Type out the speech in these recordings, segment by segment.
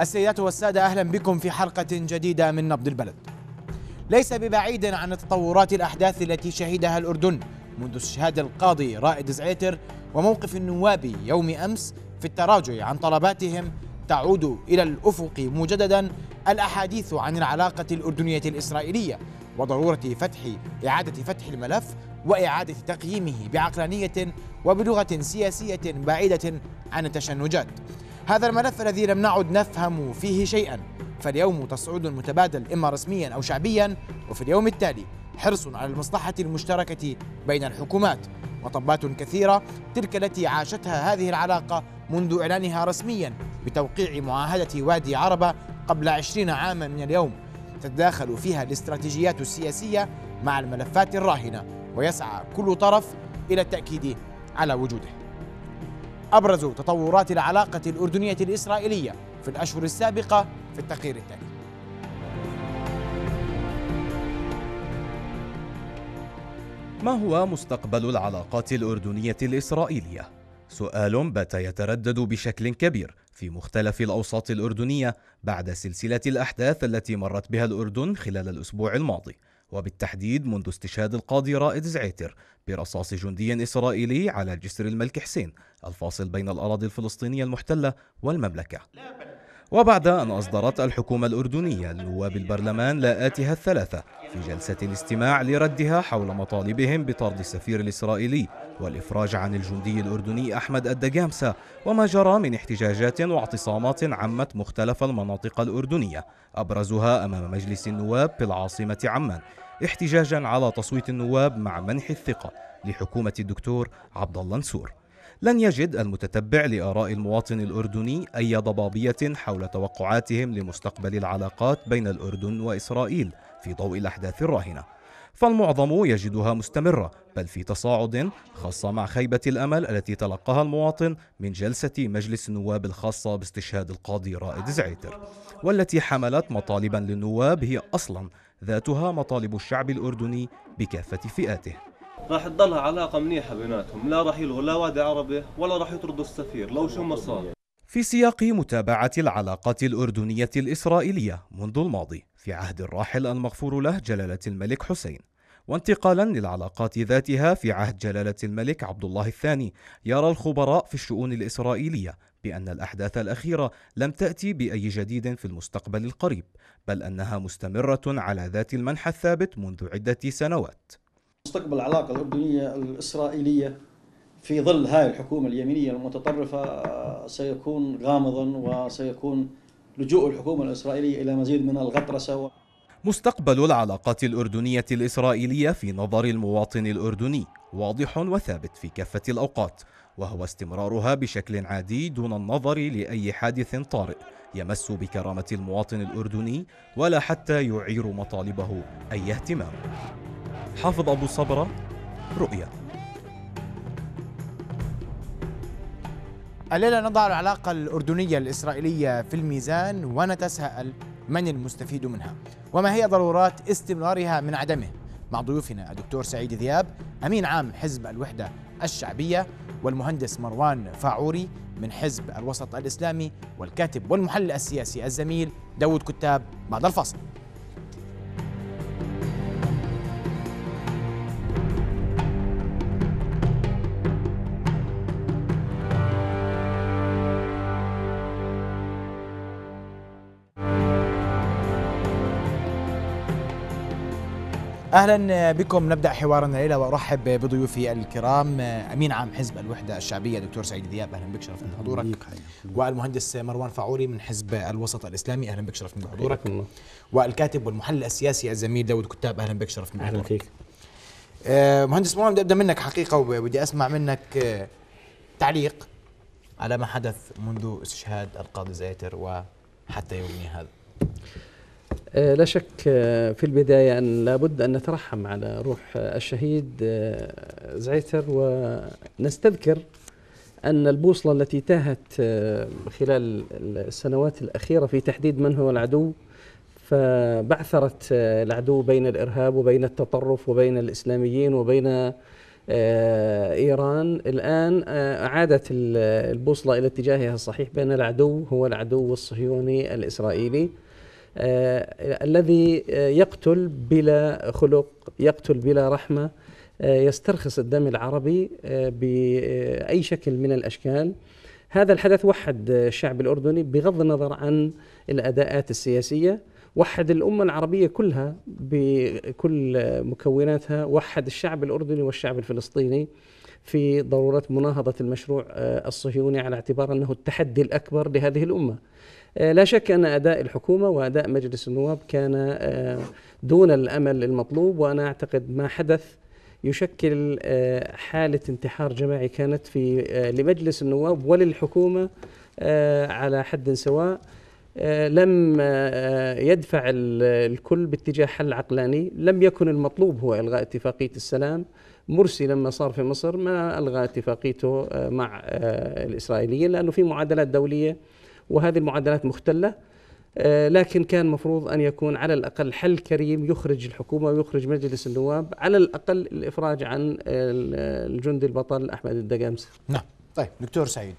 السيدات والسادة أهلا بكم في حلقة جديدة من نبض البلد ليس ببعيد عن تطورات الأحداث التي شهدها الأردن منذ استشهاد القاضي رائد زعيتر وموقف النواب يوم أمس في التراجع عن طلباتهم تعود إلى الأفق مجددا الأحاديث عن العلاقة الأردنية الإسرائيلية وضرورة فتح إعادة فتح الملف وإعادة تقييمه بعقلانية وبلغة سياسية بعيدة عن التشنجات هذا الملف الذي لم نعد نفهم فيه شيئا فاليوم تصعيد متبادل إما رسميا أو شعبيا وفي اليوم التالي حرص على المصلحة المشتركة بين الحكومات وطبات كثيرة تلك التي عاشتها هذه العلاقة منذ إعلانها رسميا بتوقيع معاهدة وادي عربة قبل عشرين عاما من اليوم تتداخل فيها الاستراتيجيات السياسية مع الملفات الراهنة ويسعى كل طرف إلى التأكيد على وجوده ابرز تطورات العلاقة الأردنية الإسرائيلية في الأشهر السابقة في التقرير التالي ما هو مستقبل العلاقات الأردنية الإسرائيلية؟ سؤال بات يتردد بشكل كبير في مختلف الأوساط الأردنية بعد سلسلة الأحداث التي مرت بها الأردن خلال الأسبوع الماضي وبالتحديد منذ استشهاد القاضي رائد زعيتر برصاص جندي إسرائيلي على جسر الملك حسين الفاصل بين الأراضي الفلسطينية المحتلة والمملكة وبعد أن أصدرت الحكومة الأردنية لنواب البرلمان لاءاتها الثلاثة في جلسة استماع لردها حول مطالبهم بطرد السفير الإسرائيلي والإفراج عن الجندي الأردني أحمد الدجامسة وما جرى من احتجاجات واعتصامات عمت مختلف المناطق الأردنية أبرزها أمام مجلس النواب في العاصمة عمان احتجاجا على تصويت النواب مع منح الثقة لحكومة الدكتور عبد الله نسور لن يجد المتتبع لآراء المواطن الأردني أي ضبابية حول توقعاتهم لمستقبل العلاقات بين الأردن وإسرائيل في ضوء الأحداث الراهنة فالمعظم يجدها مستمرة بل في تصاعد خاصة مع خيبة الأمل التي تلقاها المواطن من جلسة مجلس النواب الخاصة باستشهاد القاضي رائد زعيتر والتي حملت مطالبا للنواب هي أصلا ذاتها مطالب الشعب الأردني بكافة فئاته راح تضلها علاقة منيحة بيناتهم لا راح يلغوا لا وادي عربي ولا راح يطردوا السفير لو شو ما صار في سياق متابعة العلاقات الأردنية الإسرائيلية منذ الماضي في عهد الراحل المغفور له جلالة الملك حسين وانتقالا للعلاقات ذاتها في عهد جلالة الملك عبد الله الثاني يرى الخبراء في الشؤون الإسرائيلية بأن الأحداث الأخيرة لم تأتي بأي جديد في المستقبل القريب بل أنها مستمرة على ذات المنحى الثابت منذ عدة سنوات مستقبل العلاقة الأردنية الإسرائيلية في ظل هذه الحكومة اليمينية المتطرفة سيكون غامضا وسيكون لجوء الحكومة الإسرائيلية إلى مزيد من الغطرسة و... مستقبل العلاقات الأردنية الإسرائيلية في نظر المواطن الأردني واضح وثابت في كافة الأوقات وهو استمرارها بشكل عادي دون النظر لأي حادث طارئ يمس بكرامة المواطن الأردني ولا حتى يعير مطالبه أي اهتمام حافظ أبو صبرة رؤيا الليلة نضع العلاقة الأردنية الإسرائيلية في الميزان ونتساءل من المستفيد منها وما هي ضرورات استمرارها من عدمه مع ضيوفنا الدكتور سعيد ذياب أمين عام حزب الوحدة الشعبية والمهندس مروان فاعوري من حزب الوسط الإسلامي والكاتب والمحلل السياسي الزميل داود كتاب بعد الفاصل اهلا بكم نبدا حوارنا الليله وارحب بضيوفي الكرام امين عام حزب الوحده الشعبيه دكتور سعيد ذياب اهلا بك شرفنا بحضورك والمهندس مروان فعوري من حزب الوسط الاسلامي اهلا بك شرفنا بحضورك والكاتب والمحلل السياسي الزميل داود كتاب اهلا بك شرفنا بحضورك اهلا فيك آه، مهندس مروان بدي ابدا منك حقيقه وبدي اسمع منك آه، تعليق على ما حدث منذ استشهاد القاضي زيتر وحتى يومنا هذا آه، لا شك آه، في البداية أن لابد أن نترحم على روح آه، الشهيد زعيتر ونستذكر أن البوصلة التي تاهت خلال السنوات الأخيرة في تحديد من هو العدو فبعثرت العدو بين الإرهاب وبين التطرف وبين الإسلاميين وبين إيران الآن عادت البوصلة إلى اتجاهها الصحيح بأن العدو هو العدو الصهيوني الإسرائيلي آه، الذي آه، يقتل بلا خلق يقتل بلا رحمه آه، يسترخص الدم العربي باي شكل من الاشكال هذا الحدث وحد الشعب الاردني بغض النظر عن الاداءات السياسيه وحد الامه العربيه كلها بكل مكوناتها وحد الشعب الاردني والشعب الفلسطيني في ضروره مناهضه المشروع آه، الصهيوني على اعتبار انه التحدي الاكبر لهذه الامه. آه، لا شك ان اداء الحكومه واداء مجلس النواب كان آه، دون الامل المطلوب وانا اعتقد ما حدث يشكل حاله انتحار جماعي كانت في لمجلس النواب وللحكومه على حد سواء. لم يدفع الكل باتجاه حل عقلاني لم يكن المطلوب هو إلغاء اتفاقية السلام مرسي لما صار في مصر ما ألغى اتفاقيته آه، مع آه، الإسرائيليين لأنه في معادلات دولية وهذه المعادلات مختلة آه، لكن كان مفروض أن يكون على الأقل حل كريم يخرج الحكومة ويخرج مجلس النواب على الأقل الإفراج عن الجندي البطل أحمد الدقامسة نعم طيب دكتور سعيد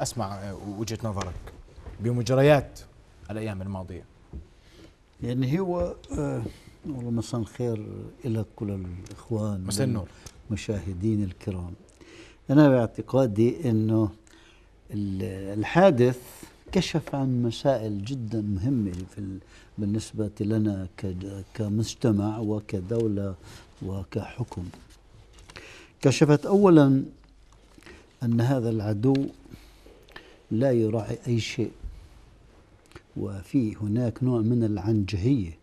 أسمع وجهة نظرك بمجريات الأيام الماضية يعني هو والله مساء الخير لك الاخوان مساء النور المشاهدين الكرام انا باعتقادي انه الحادث كشف عن مسائل جدا مهمه في بالنسبه لنا كمجتمع وكدوله وكحكم كشفت اولا ان هذا العدو لا يراعي اي شيء وفي هناك نوع من العنجهيه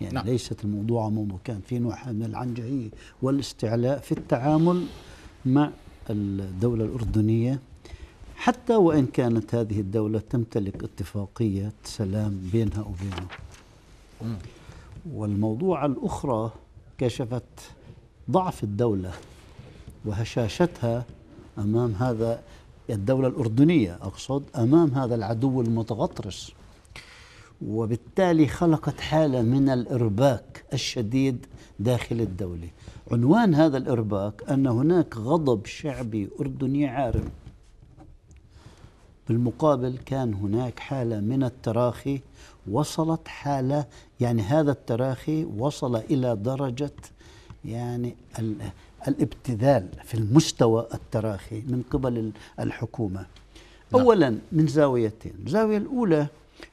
يعني نعم. ليست الموضوع موضوع كان في نوع من العنجهية والاستعلاء في التعامل مع الدولة الأردنية حتى وإن كانت هذه الدولة تمتلك اتفاقية سلام بينها وبينه والموضوع الأخرى كشفت ضعف الدولة وهشاشتها أمام هذا الدولة الأردنية أقصد أمام هذا العدو المتغطرس وبالتالي خلقت حالة من الإرباك الشديد داخل الدولة عنوان هذا الإرباك أن هناك غضب شعبي أردني عارم بالمقابل كان هناك حالة من التراخي وصلت حالة يعني هذا التراخي وصل إلى درجة يعني الابتذال في المستوى التراخي من قبل الحكومة نعم. أولا من زاويتين الزاوية الأولى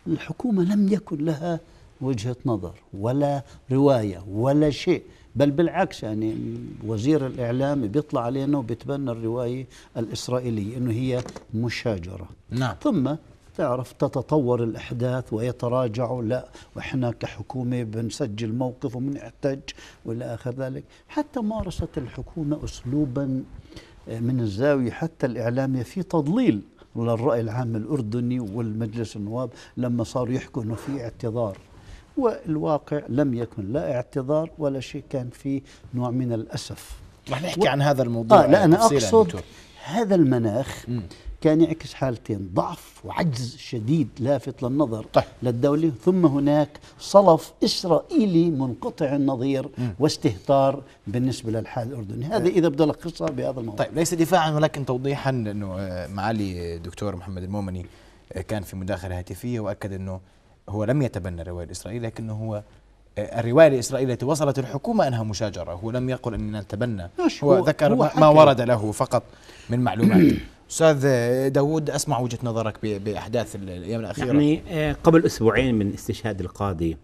الحكومة لم يكن لها وجهة نظر ولا رواية ولا شيء بل بالعكس يعني وزير الإعلام بيطلع علينا وبيتبنى الرواية الإسرائيلية أنه هي مشاجرة نعم. ثم تعرف تتطور الأحداث ويتراجعوا لا وإحنا كحكومة بنسجل موقف وبنحتج وإلى آخر ذلك حتى مارست الحكومة أسلوبا آه، من الزاوية حتى الإعلامية في تضليل للرأي العام الأردني والمجلس النواب لما صاروا يحكوا أنه في اعتذار والواقع لم يكن لا اعتذار ولا شيء كان في نوع من الأسف رح نحكي و... عن هذا الموضوع آه لا أنا أقصد دكتور. هذا المناخ م. كان يعكس حالتين ضعف وعجز شديد لافت للنظر طيب. للدولة ثم هناك صلف إسرائيلي منقطع النظير مم. واستهتار بالنسبة للحال الأردني هذا آه. إذا بدي ألخصها بهذا الموضوع طيب ليس دفاعا ولكن توضيحا أنه آه، معالي دكتور محمد المومني آه، كان في مداخلة هاتفية وأكد أنه هو لم يتبنى الرواية الإسرائيلية لكنه هو الرواية الإسرائيلية التي وصلت الحكومة أنها مشاجرة هو لم يقل أننا نتبنى هو, هو ذكر هو ما ورد له فقط من معلومات استاذ داوود اسمع وجهه نظرك باحداث الايام الاخيره يعني آه، قبل اسبوعين من استشهاد القاضي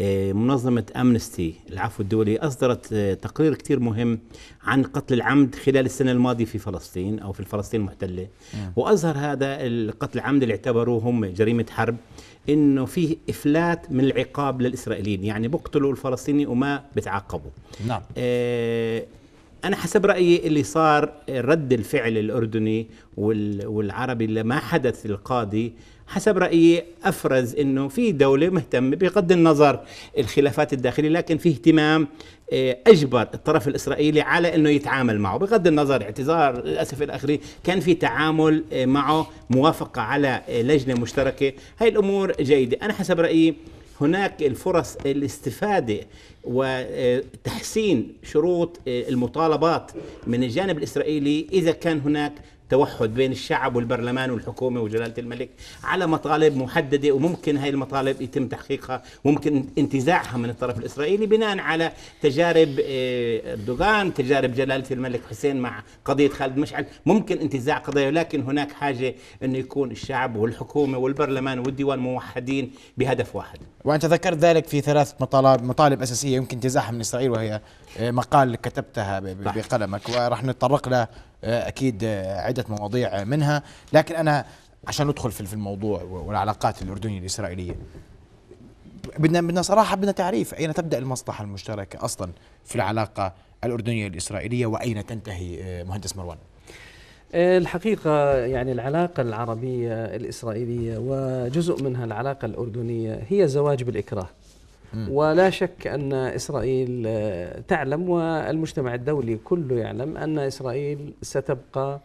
آه، منظمه امنستي العفو الدولي اصدرت آه، تقرير كثير مهم عن قتل العمد خلال السنه الماضيه في فلسطين او في فلسطين المحتله واظهر هذا القتل العمد اللي اعتبروه هم جريمه حرب انه في افلات من العقاب للاسرائيليين يعني بقتلوا الفلسطيني وما بتعاقبوا نعم انا حسب رايي اللي صار رد الفعل الاردني والعربي اللي ما حدث القاضي حسب رايي افرز انه في دوله مهتمه بغض النظر الخلافات الداخليه لكن في اهتمام آه، اجبر الطرف الاسرائيلي على انه يتعامل معه بغض النظر اعتذار للاسف الاخري كان في تعامل آه، معه موافقه على آه، لجنه مشتركه هاي الامور جيده انا حسب رايي هناك الفرص الاستفاده وتحسين شروط المطالبات من الجانب الاسرائيلي اذا كان هناك توحد بين الشعب والبرلمان والحكومه وجلاله الملك على مطالب محدده وممكن هاي المطالب يتم تحقيقها وممكن انتزاعها من الطرف الاسرائيلي بناء على تجارب آه، اردوغان تجارب جلاله الملك حسين مع قضيه خالد مشعل ممكن انتزاع قضايا ولكن هناك حاجه انه يكون الشعب والحكومه والبرلمان والديوان موحدين بهدف واحد وانت ذكرت ذلك في ثلاث مطالب مطالب اساسيه يمكن انتزاعها من اسرائيل وهي آه، مقال كتبتها بقلمك وراح نتطرق له آه، اكيد آه، عده مواضيع منها لكن انا عشان ندخل في الموضوع والعلاقات الاردنيه الاسرائيليه بدنا بدنا صراحه بدنا تعريف اين تبدا المصلحه المشتركه اصلا في العلاقه الاردنيه الاسرائيليه واين تنتهي آه، مهندس مروان الحقيقة يعني العلاقة العربية الإسرائيلية وجزء منها العلاقة الأردنية هي زواج بالإكراه ولا شك أن إسرائيل آه، تعلم والمجتمع الدولي كله يعلم أن إسرائيل ستبقى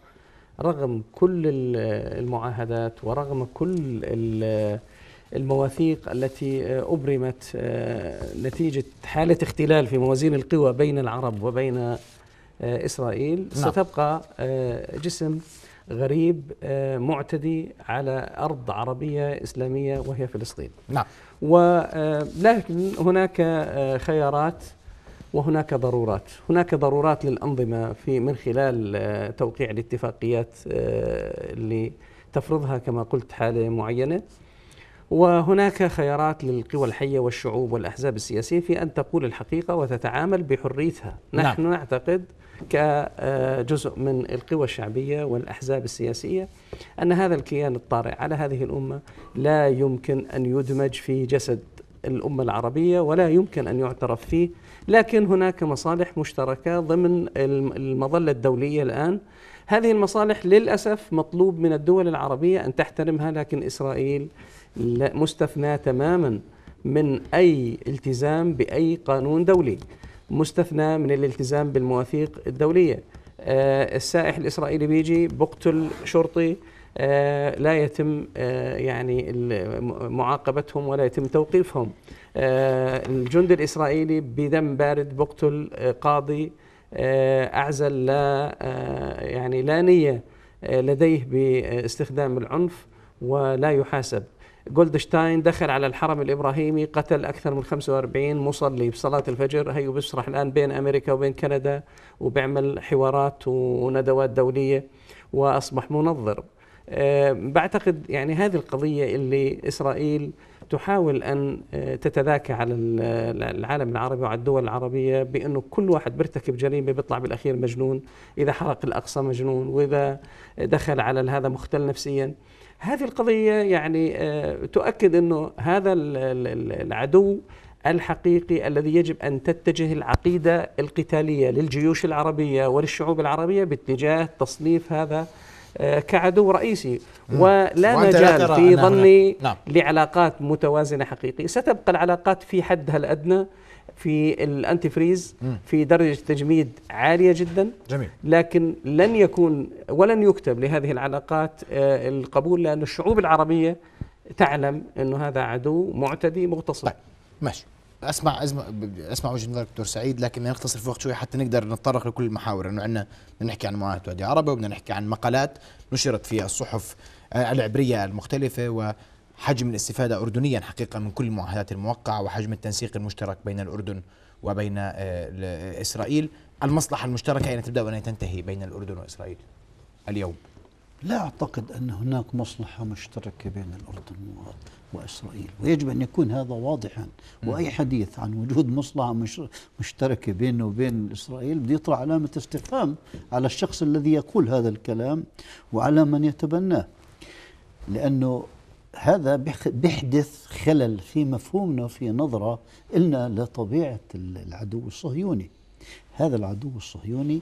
رغم كل آه، المعاهدات ورغم كل آه، المواثيق التي أبرمت نتيجة حالة اختلال في موازين القوى بين العرب وبين إسرائيل نعم. ستبقى جسم غريب معتدي على أرض عربية إسلامية وهي فلسطين نعم ولكن آه، هناك آه، خيارات وهناك ضرورات هناك ضرورات للأنظمة في من خلال آه، توقيع الاتفاقيات اللي تفرضها كما قلت حالة معينة وهناك خيارات للقوى الحية والشعوب والأحزاب السياسية في أن تقول الحقيقة وتتعامل بحريتها نعم. نحن نعم. نعتقد كجزء من القوى الشعبية والأحزاب السياسية أن هذا الكيان الطارئ على هذه الأمة لا يمكن أن يدمج في جسد الأمة العربية ولا يمكن أن يعترف فيه لكن هناك مصالح مشتركة ضمن المظلة الدولية الآن هذه المصالح للأسف مطلوب من الدول العربية أن تحترمها لكن إسرائيل مستثناه تماما من أي التزام بأي قانون دولي مستثنى من الالتزام بالمواثيق الدولية آه، السائح الإسرائيلي بيجي بقتل شرطي آه، لا يتم آه، يعني معاقبتهم ولا يتم توقيفهم الجندي الإسرائيلي بدم بارد بقتل قاضي أعزل لا يعني لا نية لديه باستخدام العنف ولا يحاسب جولدشتاين دخل على الحرم الإبراهيمي قتل أكثر من 45 مصلي بصلاة الفجر هي بيشرح الآن بين أمريكا وبين كندا وبيعمل حوارات وندوات دولية وأصبح منظر آه، بعتقد يعني هذه القضية اللي إسرائيل تحاول أن آه، تتذاكى على آه، العالم العربي وعلى الدول العربية بأنه كل واحد بيرتكب جريمة بيطلع بالأخير مجنون إذا حرق الأقصى مجنون وإذا دخل على هذا مختل نفسيا هذه القضية يعني آه، تؤكد أنه هذا العدو الحقيقي الذي يجب ان تتجه العقيده القتاليه للجيوش العربيه وللشعوب العربيه باتجاه تصنيف هذا آه، كعدو رئيسي ولا مجال في ظني نعم. لعلاقات متوازنه حقيقيه ستبقى العلاقات في حدها الادنى في الانتفريز في درجه تجميد عاليه جدا جميل. لكن لن يكون ولن يكتب لهذه العلاقات آه، القبول لان الشعوب العربيه تعلم انه هذا عدو معتدي مغتصب طيب ماشي اسمع اسمع اسمع وجهه نظرك دكتور سعيد لكن نختصر في وقت شوي حتى نقدر نتطرق لكل المحاور انه عندنا بدنا نحكي عن معاناه وادي عربه وبدنا نحكي عن مقالات نشرت في الصحف العبريه المختلفه وحجم الاستفادة أردنيا حقيقة من كل المعاهدات الموقعة وحجم التنسيق المشترك بين الأردن وبين آه، إسرائيل المصلحة المشتركة أين تبدأ وأين تنتهي بين الأردن وإسرائيل اليوم لا أعتقد أن هناك مصلحة مشتركة بين الأردن وإسرائيل وإسرائيل ويجب أن يكون هذا واضحا وأي حديث عن وجود مصلحة مشتركة بينه وبين إسرائيل بده يطرح علامة استفهام على الشخص الذي يقول هذا الكلام وعلى من يتبناه لأنه هذا بيحدث خلل في مفهومنا في نظرة إلنا لطبيعة العدو الصهيوني هذا العدو الصهيوني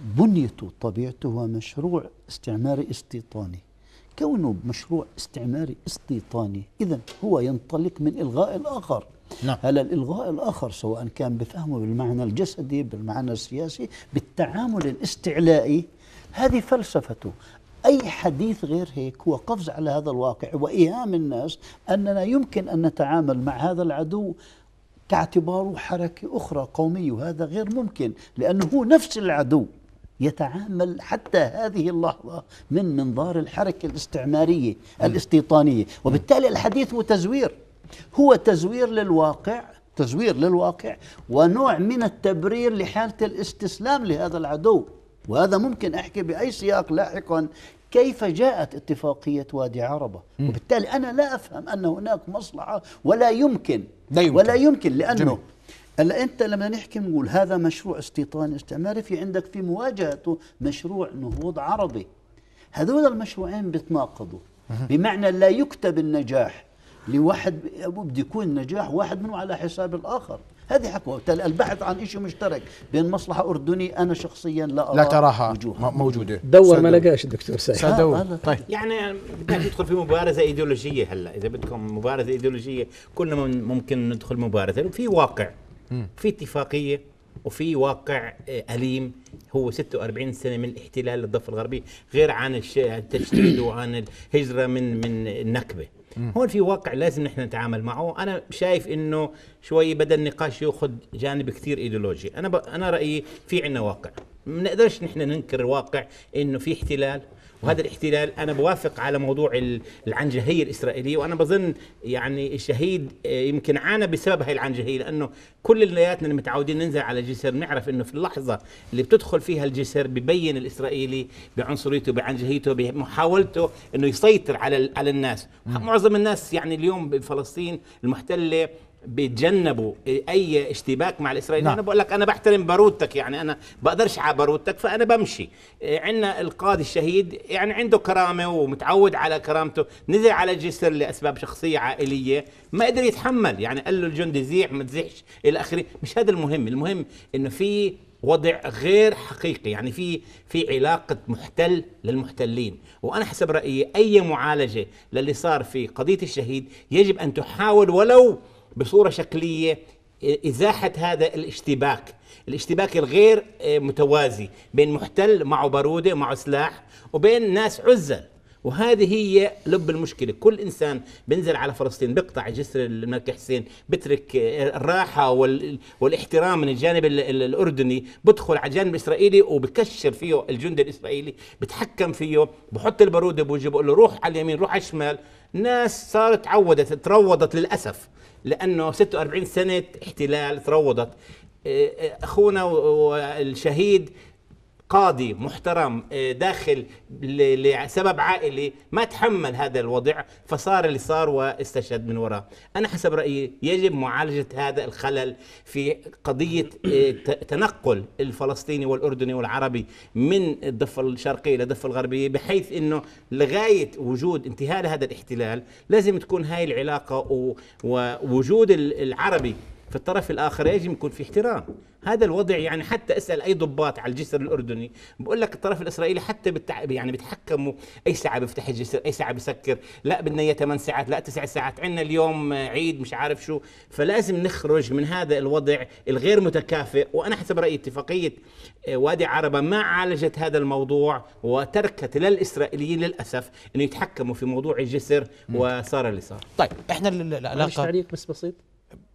بنيته طبيعته هو مشروع استعماري استيطاني كونه مشروع استعماري استيطاني إذا هو ينطلق من إلغاء الآخر نعم. هلا الإلغاء الآخر سواء كان بفهمه بالمعنى الجسدي بالمعنى السياسي بالتعامل الاستعلائي هذه فلسفته أي حديث غير هيك هو قفز على هذا الواقع وإيهام الناس أننا يمكن أن نتعامل مع هذا العدو كاعتباره حركة أخرى قومية وهذا غير ممكن لأنه هو نفس العدو يتعامل حتى هذه اللحظة من منظار الحركة الاستعمارية الاستيطانية وبالتالي الحديث هو تزوير هو تزوير للواقع تزوير للواقع ونوع من التبرير لحالة الاستسلام لهذا العدو وهذا ممكن أحكي بأي سياق لاحقا كيف جاءت اتفاقية وادي عربة وبالتالي أنا لا أفهم أن هناك مصلحة ولا يمكن لا يمكن ولا يمكن لأنه جميل. هلا انت لما نحكي بنقول هذا مشروع استيطاني استعماري في عندك في مواجهته مشروع نهوض عربي هذول المشروعين بيتناقضوا بمعنى لا يكتب النجاح لواحد بده يكون نجاح واحد منهم على حساب الاخر هذه حكوة البحث عن شيء مشترك بين مصلحة أردني أنا شخصيا لا أرى لا تراها وجوهها. موجودة دور ما لقاش الدكتور سعيد طيب يعني بدك ندخل في مبارزة إيديولوجية هلا إذا بدكم مبارزة إيديولوجية كلنا ممكن ندخل مبارزة في واقع في اتفاقيه وفي واقع آه، اليم هو 46 سنه من احتلال الضفه الغربيه غير عن التشتيت وعن الهجره من من النكبه هون في واقع لازم نحن نتعامل معه انا شايف انه شوي بدا النقاش ياخذ جانب كثير ايديولوجي انا انا رايي في عندنا واقع ما نقدرش نحن ننكر الواقع انه في احتلال وهذا الاحتلال انا بوافق على موضوع العنجهيه الاسرائيليه وانا بظن يعني الشهيد آه، يمكن عانى بسبب هاي العنجهيه لانه كل اللياتنا اللي متعودين ننزل على جسر نعرف انه في اللحظه اللي بتدخل فيها الجسر ببين الاسرائيلي بعنصريته بعنجهيته بمحاولته انه يسيطر على على الناس معظم الناس يعني اليوم بفلسطين المحتله بيتجنبوا اي اشتباك مع الاسرائيليين نعم. انا بقول لك انا بحترم بارودتك يعني انا بقدرش على بارودتك فانا بمشي عندنا القاضي الشهيد يعني عنده كرامه ومتعود على كرامته نزل على جسر لاسباب شخصيه عائليه ما قدر يتحمل يعني قال له الجندي زيح ما تزيحش الى اخره مش هذا المهم المهم انه في وضع غير حقيقي يعني في في علاقة محتل للمحتلين وأنا حسب رأيي أي معالجة للي صار في قضية الشهيد يجب أن تحاول ولو بصوره شكليه ازاحه هذا الاشتباك الاشتباك الغير آه، متوازي بين محتل معه باروده معه سلاح وبين ناس عزل وهذه هي لب المشكله كل انسان بنزل على فلسطين بقطع جسر الملك حسين بترك آه، الراحه والاحترام من الجانب الاردني بدخل على الجانب الاسرائيلي وبكشر فيه الجندي الاسرائيلي بتحكم فيه بحط الباروده بوجهه بقول له روح على اليمين روح على الشمال ناس صارت تعودت تروضت للاسف لانه 46 سنه احتلال تروضت آه، آه، اخونا والشهيد قاضي محترم آه، داخل لسبب عائلي ما تحمل هذا الوضع فصار اللي صار واستشهد من وراه أنا حسب رأيي يجب معالجة هذا الخلل في قضية آه، تنقل الفلسطيني والأردني والعربي من الضفة الشرقية إلى الضفة الغربية بحيث أنه لغاية وجود انتهاء هذا الاحتلال لازم تكون هاي العلاقة ووجود العربي في الطرف الاخر يجب يكون في احترام هذا الوضع يعني حتى اسال اي ضباط على الجسر الاردني بقول لك الطرف الاسرائيلي حتى يعني بيتحكموا اي ساعه بيفتح الجسر اي ساعه بسكر لا بدنا اياه 8 ساعات لا 9 ساعات عندنا اليوم عيد مش عارف شو فلازم نخرج من هذا الوضع الغير متكافئ وانا حسب رايي اتفاقيه آه، وادي عربه ما عالجت هذا الموضوع وتركت للاسرائيليين للاسف انه يتحكموا في موضوع الجسر وصار اللي صار طيب احنا العلاقه تعليق بس بسيط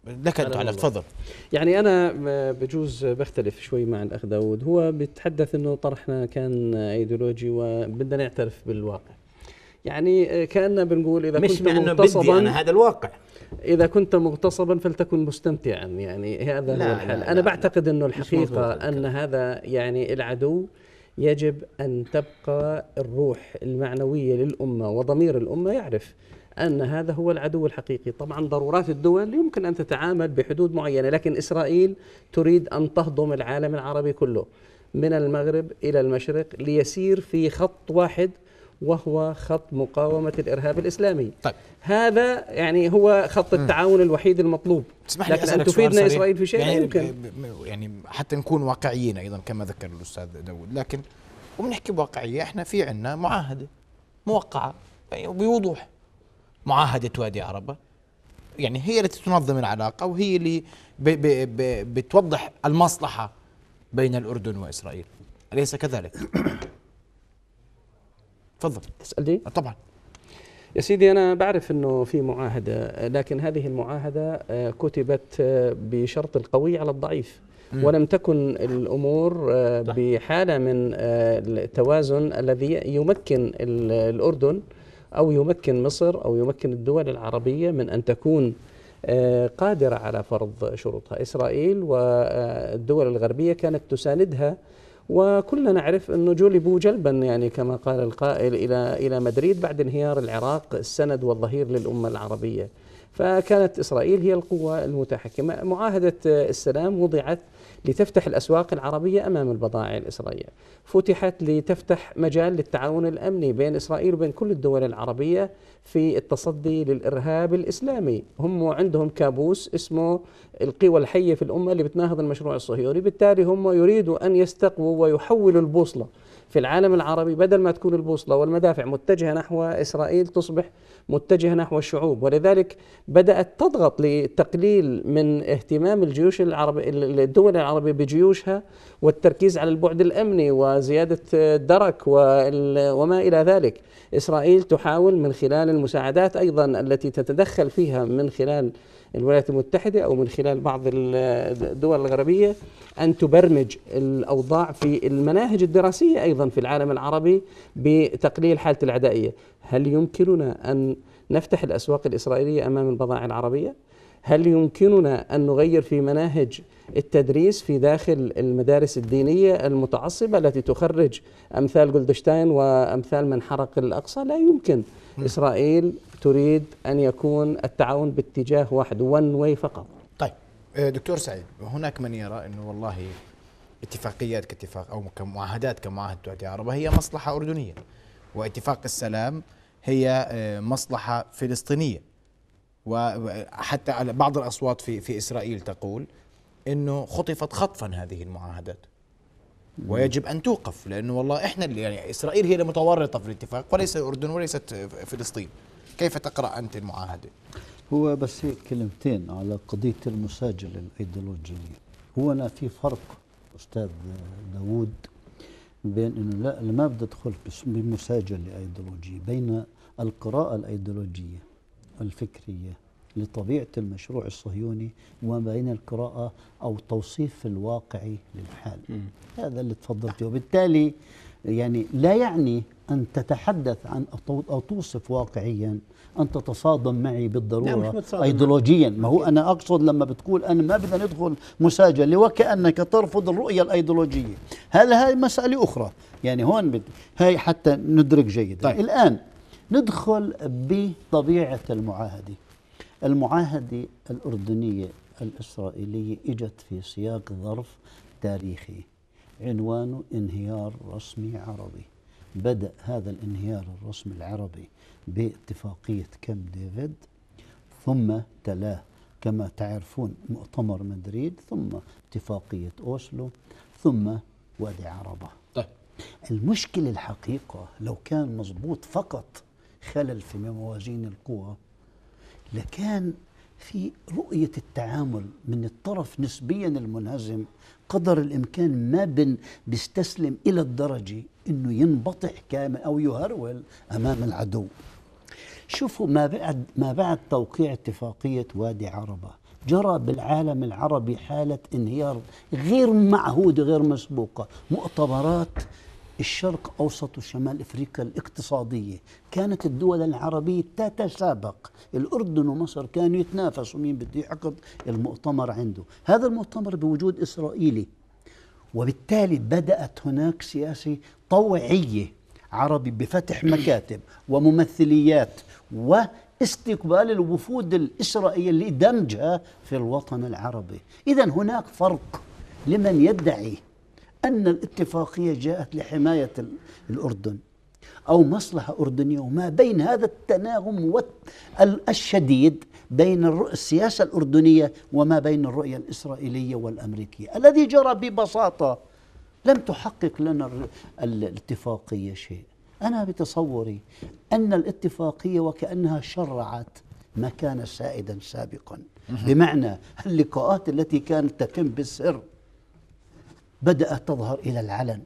لك انت على تفضل يعني انا بجوز بختلف شوي مع الاخ داود هو بيتحدث انه طرحنا كان ايديولوجي وبدنا نعترف بالواقع يعني كاننا بنقول اذا مش كنت مغتصبا أنا هذا الواقع اذا كنت مغتصبا فلتكن مستمتعا يعني هذا لا هو الحل لا انا لا بعتقد انه الحقيقه ان هذا يعني العدو يجب أن تبقى الروح المعنوية للأمة وضمير الأمة يعرف أن هذا هو العدو الحقيقي طبعا ضرورات الدول يمكن أن تتعامل بحدود معينة لكن إسرائيل تريد أن تهضم العالم العربي كله من المغرب إلى المشرق ليسير في خط واحد وهو خط مقاومة الإرهاب الإسلامي طيب. هذا يعني هو خط التعاون م. الوحيد المطلوب تسمح لي لكن أن تفيدنا إسرائيل في شيء يعني يمكن يعني حتى نكون واقعيين أيضا كما ذكر الأستاذ داود لكن وبنحكي بواقعية احنا في عنا معاهدة موقعة بوضوح معاهدة وادي عربة يعني هي التي تنظم العلاقة وهي اللي بتوضح المصلحة بين الأردن وإسرائيل أليس كذلك؟ تفضل تسالني آه، طبعا يا سيدي انا بعرف انه في معاهده لكن هذه المعاهده آه، كتبت آه، بشرط القوي على الضعيف ولم تكن الامور بحاله من التوازن الذي يمكن الاردن او يمكن مصر او يمكن الدول العربيه من ان تكون قادره على فرض شروطها، اسرائيل والدول الغربيه كانت تساندها وكلنا نعرف أن جلبوا جلبا يعني كما قال القائل إلى إلى مدريد بعد انهيار العراق السند والظهير للأمة العربية فكانت إسرائيل هي القوة المتحكمة معاهدة السلام وضعت لتفتح الأسواق العربية أمام البضائع الإسرائيلية فتحت لتفتح مجال للتعاون الأمني بين إسرائيل وبين كل الدول العربية في التصدي للإرهاب الإسلامي هم عندهم كابوس اسمه القوى الحية في الأمة اللي بتناهض المشروع الصهيوني بالتالي هم يريدوا أن يستقووا ويحولوا البوصلة في العالم العربي بدل ما تكون البوصلة والمدافع متجهة نحو إسرائيل تصبح متجهة نحو الشعوب ولذلك بدأت تضغط لتقليل من اهتمام الجيوش العربي الدول العربية بجيوشها والتركيز على البعد الأمني وزيادة الدرك وما إلى ذلك إسرائيل تحاول من خلال المساعدات أيضا التي تتدخل فيها من خلال الولايات المتحدة أو من خلال بعض الدول الغربية أن تبرمج الأوضاع في المناهج الدراسية أيضا في العالم العربي بتقليل حالة العدائية هل يمكننا أن نفتح الأسواق الإسرائيلية أمام البضائع العربية؟ هل يمكننا أن نغير في مناهج التدريس في داخل المدارس الدينية المتعصبة التي تخرج أمثال جولدشتاين وأمثال من حرق الأقصى لا يمكن إسرائيل تريد أن يكون التعاون باتجاه واحد ون واي فقط طيب آه، دكتور سعيد هناك من يرى أنه والله اتفاقيات كاتفاق أو كمعاهدات كمعاهدة الولايات عربة هي مصلحة أردنية واتفاق السلام هي آه، مصلحة فلسطينية وحتى على بعض الأصوات في, في إسرائيل تقول أنه خطفت خطفا هذه المعاهدات ويجب ان توقف لانه والله احنا اللي يعني اسرائيل هي المتورطه في الاتفاق وليس الاردن وليست آه، فلسطين كيف تقرأ أنت المعاهدة؟ هو بس هيك كلمتين على قضية المساجلة الأيديولوجية هو أنا في فرق أستاذ داوود بين أنه لا ما بدي أدخل بمساجلة أيديولوجية بين القراءة الأيديولوجية الفكرية لطبيعة المشروع الصهيوني وما بين القراءة أو توصيف الواقعي للحال م. هذا اللي تفضلت وبالتالي يعني لا يعني أن تتحدث عن أو توصف واقعيا أن تتصادم معي بالضرورة أيديولوجيا ما هو أنا أقصد لما بتقول أنا ما بدنا ندخل مساجلة وكأنك ترفض الرؤية الأيديولوجية هل هاي مسألة أخرى يعني هون بد... هاي حتى ندرك جيدا طيب. الآن ندخل بطبيعة المعاهدة المعاهدة الأردنية الإسرائيلية إجت في سياق ظرف تاريخي عنوانه انهيار رسمي عربي بدأ هذا الانهيار الرسمي العربي باتفاقية كامب ديفيد ثم تلاه كما تعرفون مؤتمر مدريد ثم اتفاقية أوسلو ثم وادي عربة طيب. المشكلة الحقيقة لو كان مضبوط فقط خلل في موازين القوى لكان في رؤية التعامل من الطرف نسبيا المنهزم قدر الإمكان ما بن بيستسلم إلى الدرجة أنه ينبطح كامل أو يهرول أمام العدو شوفوا ما بعد, ما بعد توقيع اتفاقية وادي عربة جرى بالعالم العربي حالة انهيار غير معهودة غير مسبوقة مؤتمرات الشرق أوسط وشمال إفريقيا الاقتصادية كانت الدول العربية تتسابق الأردن ومصر كانوا يتنافسوا مين بده يعقد المؤتمر عنده هذا المؤتمر بوجود إسرائيلي وبالتالي بدأت هناك سياسة طوعية عربي بفتح مكاتب وممثليات و استقبال الوفود الإسرائيلية دمجها في الوطن العربي إذا هناك فرق لمن يدعي أن الاتفاقية جاءت لحماية الأردن أو مصلحة أردنية وما بين هذا التناغم الشديد بين السياسة الأردنية وما بين الرؤية الإسرائيلية والأمريكية الذي جرى ببساطة لم تحقق لنا الاتفاقية شيء أنا بتصوري أن الاتفاقية وكأنها شرعت ما كان سائدا سابقا بمعنى اللقاءات التي كانت تتم بالسر بدأت تظهر إلى العلن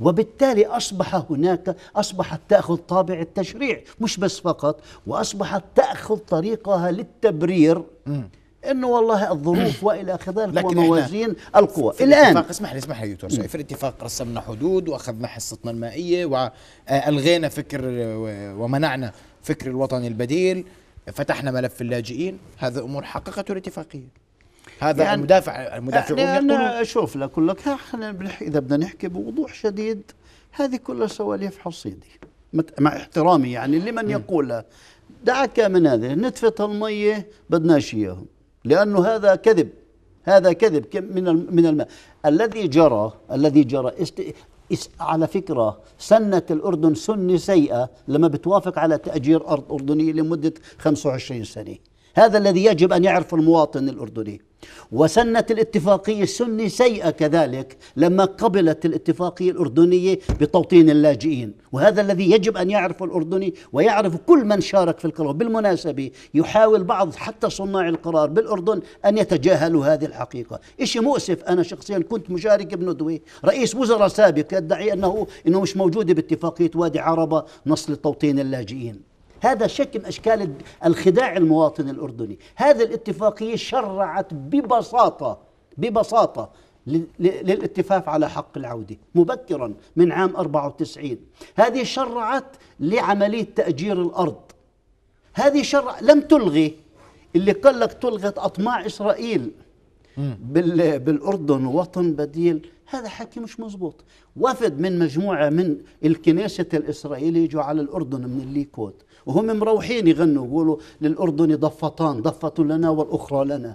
وبالتالي أصبح هناك أصبحت تأخذ طابع التشريع مش بس فقط وأصبحت تأخذ طريقها للتبرير انه والله الظروف والى اخره وموازين القوى في الان الاتفاق اسمح لي اسمح لي دكتور في الاتفاق رسمنا حدود واخذنا حصتنا المائيه والغينا آه، فكر ومنعنا فكر الوطن البديل فتحنا ملف اللاجئين هذا امور حققته الاتفاقيه هذا يعني المدافع آه، المدافعون يعني أنا شوف لأقول لك احنا بنحكي إذا بدنا نحكي بوضوح شديد هذه كلها سواليف حصيدي مع احترامي يعني لمن يقولها دعك من هذه نتفة المية بدناش إياهم لأنه هذا كذب هذا كذب من من الماء الذي جرى الذي جرى است... على فكرة سنة الأردن سنة سيئة لما بتوافق على تأجير أرض أردنية لمدة 25 سنة هذا الذي يجب أن يعرفه المواطن الأردني وسنت الاتفاقية السنة سيئة كذلك لما قبلت الاتفاقية الأردنية بتوطين اللاجئين وهذا الذي يجب أن يعرفه الأردني ويعرف كل من شارك في القرار بالمناسبة يحاول بعض حتى صناع القرار بالأردن أن يتجاهلوا هذه الحقيقة إشي مؤسف أنا شخصيا كنت مشارك بندوة رئيس وزراء سابق يدعي أنه, إنه مش موجودة باتفاقية وادي عربة نص لتوطين اللاجئين هذا شكل اشكال الخداع المواطن الاردني، هذه الاتفاقيه شرعت ببساطه ببساطه للاتفاف على حق العودة مبكرا من عام 94 هذه شرعت لعملية تأجير الأرض هذه شرع لم تلغي اللي قال لك تلغت أطماع إسرائيل بال... بالأردن وطن بديل هذا حكي مش مزبوط وفد من مجموعة من الكنيسة الإسرائيلي يجوا على الأردن من الليكود وهم مروحين يغنوا يقولوا للأردن ضفتان ضفة لنا والأخرى لنا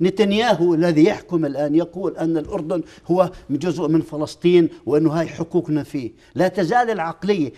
نتنياهو الذي يحكم الآن يقول أن الأردن هو جزء من فلسطين وأنه هاي حقوقنا فيه لا تزال العقلية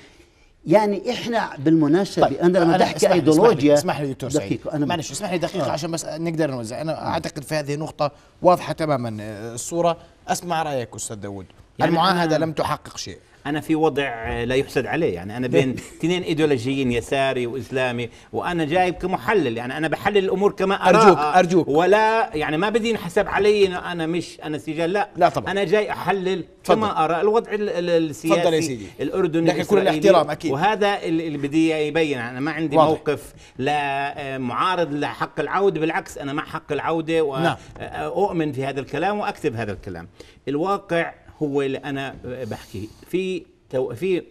يعني احنا بالمناسبه طيب. انا لما بحكي ايديولوجيا اسمح لي دكتور سعيد دقيقه انا معلش اسمح لي دقيقه آه. عشان بس نقدر نوزع انا اعتقد في هذه النقطه واضحه تماما آه، الصوره اسمع رايك استاذ داوود يعني المعاهده لم تحقق شيء انا في وضع لا يحسد عليه يعني انا بين اثنين ايديولوجيين يساري واسلامي وانا جايب كمحلل يعني انا بحلل الامور كما ارجوك أراها ارجوك ولا يعني ما بدي ينحسب علي انه انا مش انا سجال لا لا طبعا انا جاي احلل كما ارى الوضع السياسي تفضل يا سيدي الاردني لكن كل الاحترام اكيد وهذا اللي بدي يبين يعني انا ما عندي واضح. موقف لا آه، معارض لحق العوده بالعكس انا مع حق العوده واؤمن نعم. آه، آه، في هذا الكلام واكتب هذا الكلام الواقع هو اللي انا بحكيه في تو... في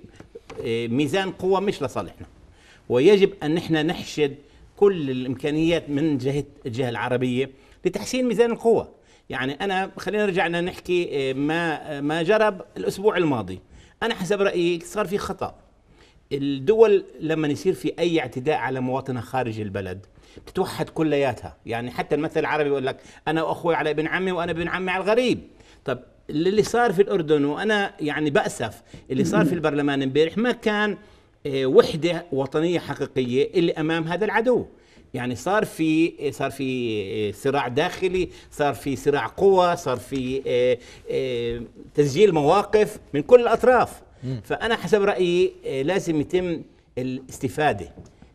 آه، ميزان قوة مش لصالحنا ويجب أن نحن نحشد كل الإمكانيات من جهة الجهة العربية لتحسين ميزان القوة يعني أنا خلينا نرجع نحكي آه، ما آه، ما جرى الأسبوع الماضي أنا حسب رأيي صار في خطأ الدول لما يصير في أي اعتداء على مواطنها خارج البلد تتوحد كلياتها يعني حتى المثل العربي يقول لك أنا وأخوي على ابن عمي وأنا ابن عمي على الغريب طب اللي صار في الاردن وانا يعني باسف اللي صار في البرلمان امبارح ما كان آه، وحده وطنيه حقيقيه اللي امام هذا العدو يعني صار في آه، صار في آه، صراع داخلي صار في صراع قوى صار في تسجيل مواقف من كل الاطراف فانا حسب رايي لازم يتم الاستفاده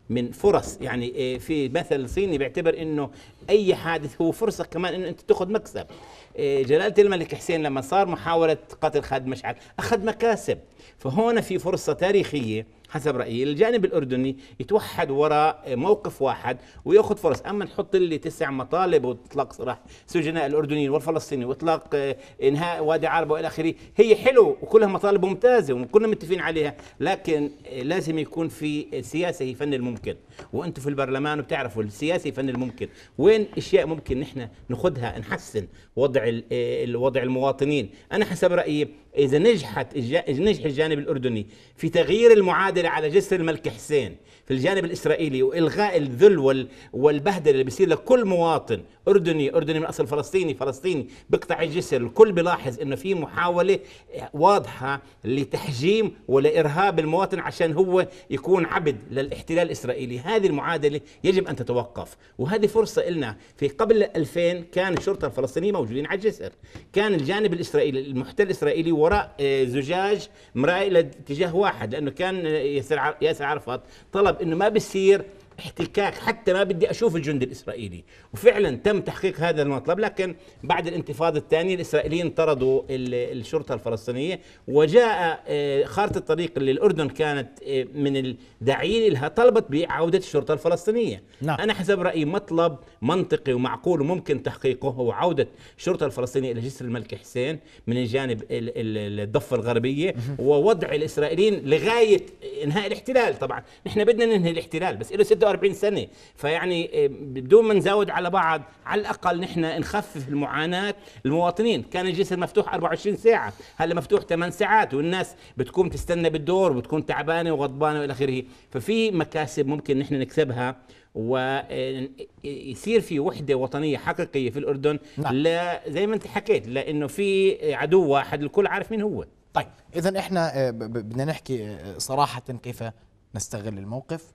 من فرص يعني في مثل صيني بيعتبر انه اي حادث هو فرصه كمان انه انت تاخذ مكسب إيه، جلاله الملك حسين لما صار محاوله قتل خالد مشعل اخذ مكاسب فهون في فرصه تاريخيه حسب رايي الجانب الاردني يتوحد وراء موقف واحد وياخذ فرص اما تحط لي تسع مطالب واطلاق سراح سجناء الاردنيين والفلسطينيين واطلاق آه، انهاء وادي عربه والى اخره هي حلو وكلها مطالب ممتازه وكلنا متفقين عليها لكن آه، لازم يكون في سياسه هي فن الممكن وانتم في البرلمان وبتعرفوا السياسه فن الممكن وين اشياء ممكن نحن ناخذها نحسن وضع آه، وضع المواطنين انا حسب رايي إذا نجحت نجح الجانب الأردني في تغيير المعادلة على جسر الملك حسين في الجانب الإسرائيلي وإلغاء الذل والبهدلة اللي بيصير لكل مواطن أردني أردني من أصل فلسطيني فلسطيني بقطع الجسر الكل بيلاحظ إنه في محاولة واضحة لتحجيم ولإرهاب المواطن عشان هو يكون عبد للاحتلال الإسرائيلي هذه المعادلة يجب أن تتوقف وهذه فرصة لنا في قبل 2000 كان الشرطة الفلسطينية موجودين على الجسر كان الجانب الإسرائيلي المحتل الإسرائيلي وراء آه، زجاج مرايه لاتجاه واحد لانه كان آه، ياسر عرفات طلب انه ما بيصير احتكاك حتى ما بدي أشوف الجندي الإسرائيلي وفعلا تم تحقيق هذا المطلب لكن بعد الانتفاضة الثانية الإسرائيليين طردوا الشرطة الفلسطينية وجاء آه، خارطة الطريق اللي الأردن كانت آه، من الداعيين لها طلبت بعودة الشرطة الفلسطينية نعم. أنا حسب رأيي مطلب منطقي ومعقول وممكن تحقيقه هو عودة الشرطة الفلسطينية إلى جسر الملك حسين من الجانب الضفة الغربية ووضع الإسرائيليين لغاية إنهاء الاحتلال طبعا نحن بدنا ننهي الاحتلال بس له 46 45 سنه فيعني آه، بدون ما نزود على بعض على الاقل نحن نخفف المعاناه المواطنين كان الجسر مفتوح 24 ساعه هلا مفتوح 8 ساعات والناس بتكون تستنى بالدور وبتكون تعبانه وغضبانه والى اخره ففي مكاسب ممكن نحن نكسبها ويصير آه، في وحده وطنيه حقيقيه في الاردن نعم. لا زي ما انت حكيت لانه في عدو واحد الكل عارف مين هو طيب اذا احنا آه، بدنا نحكي صراحه كيف نستغل الموقف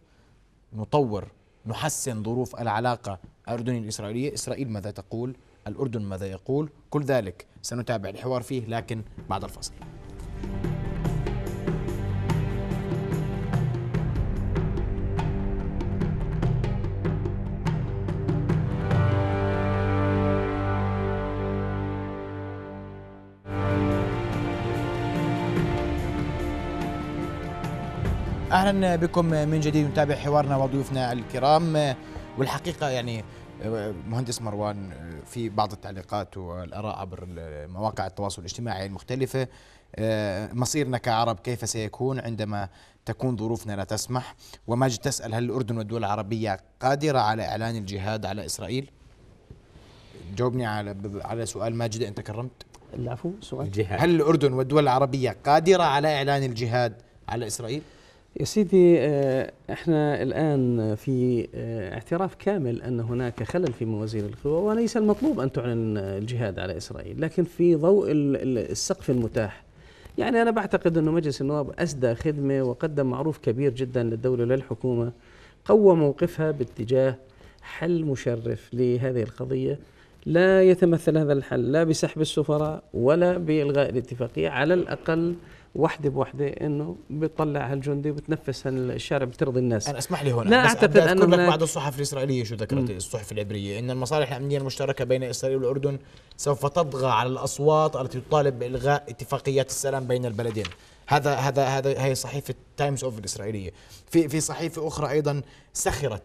نطور نحسن ظروف العلاقة الأردنية الإسرائيلية إسرائيل ماذا تقول الأردن ماذا يقول كل ذلك سنتابع الحوار فيه لكن بعد الفصل اهلا بكم من جديد نتابع حوارنا وضيوفنا الكرام والحقيقه يعني مهندس مروان في بعض التعليقات والاراء عبر مواقع التواصل الاجتماعي المختلفه مصيرنا كعرب كيف سيكون عندما تكون ظروفنا لا تسمح وماجد تسال هل الاردن والدول العربيه قادره على اعلان الجهاد على اسرائيل؟ جاوبني على على سؤال ماجد انت كرمت العفو سؤال الجهاد. هل الاردن والدول العربيه قادره على اعلان الجهاد على اسرائيل؟ يا سيدي آه، احنا الان في آه، اعتراف كامل ان هناك خلل في موازين القوى وليس المطلوب ان تعلن الجهاد على اسرائيل، لكن في ضوء السقف المتاح يعني انا بعتقد انه مجلس النواب اسدى خدمه وقدم معروف كبير جدا للدوله وللحكومه قوى موقفها باتجاه حل مشرف لهذه القضيه لا يتمثل هذا الحل لا بسحب السفراء ولا بالغاء الاتفاقيه على الاقل وحده بوحده انه بتطلع هالجندي وبتنفس الشارع بترضي الناس انا اسمح لي هون لا بس اعتقد انه لك بعض الصحف الاسرائيليه شو ذكرت الصحف العبريه ان المصالح الامنيه المشتركه بين اسرائيل والاردن سوف تطغى على الاصوات التي تطالب بالغاء اتفاقيات السلام بين البلدين هذا هذا هذا هي صحيفه تايمز اوف الاسرائيليه في في صحيفه اخرى ايضا سخرت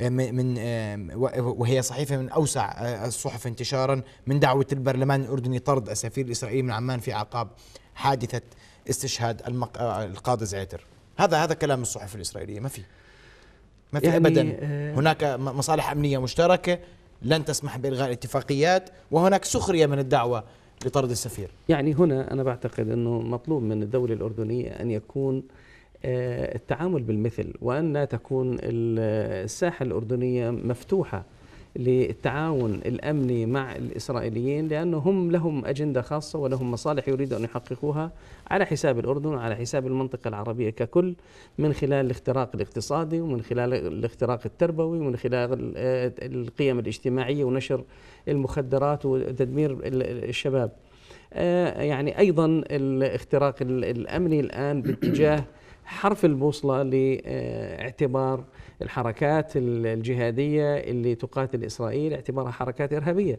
آه، من آه، وهي صحيفه من اوسع آه، الصحف انتشارا من دعوه البرلمان الاردني طرد السفير الاسرائيلي من عمان في اعقاب حادثه استشهاد المق... القاضي زعتر هذا هذا كلام الصحف الاسرائيليه ما في ما في يعني ابدا آه، هناك مصالح امنيه مشتركه لن تسمح بالغاء الاتفاقيات وهناك سخريه من الدعوه لطرد السفير يعني هنا انا بعتقد انه مطلوب من الدوله الاردنيه ان يكون آه، التعامل بالمثل وان لا تكون الساحه الاردنيه مفتوحه للتعاون الأمني مع الإسرائيليين لأنه هم لهم أجندة خاصة ولهم مصالح يريدوا أن يحققوها على حساب الأردن وعلى حساب المنطقة العربية ككل من خلال الاختراق الاقتصادي ومن خلال الاختراق التربوي ومن خلال آه، القيم الاجتماعية ونشر المخدرات وتدمير الشباب آه، يعني أيضا الاختراق الأمني الآن باتجاه حرف البوصلة لاعتبار الحركات الجهادية اللي تقاتل إسرائيل اعتبارها حركات إرهابية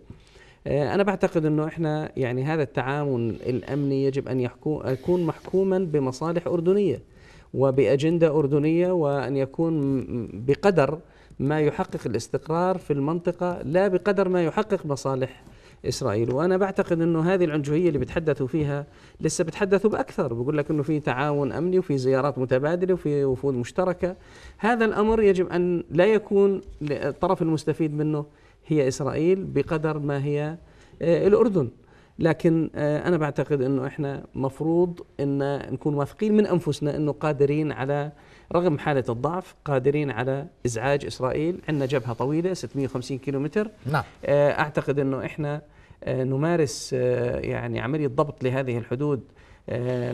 آه، أنا بعتقد أنه إحنا يعني هذا التعاون الأمني يجب أن يحكو يكون محكوما بمصالح أردنية وبأجندة أردنية وأن يكون بقدر ما يحقق الاستقرار في المنطقة لا بقدر ما يحقق مصالح إسرائيل وأنا بعتقد أنه هذه العنجهية اللي بتحدثوا فيها لسه بتحدثوا بأكثر بقول لك أنه في تعاون أمني وفي زيارات متبادلة وفي وفود مشتركة هذا الأمر يجب أن لا يكون الطرف المستفيد منه هي إسرائيل بقدر ما هي آه، الأردن لكن آه، أنا بعتقد أنه إحنا مفروض أن نكون واثقين من أنفسنا أنه قادرين على رغم حالة الضعف قادرين على إزعاج إسرائيل عندنا جبهة طويلة 650 كيلومتر نعم آه، أعتقد أنه إحنا آه، نمارس آه، يعني عملية ضبط لهذه الحدود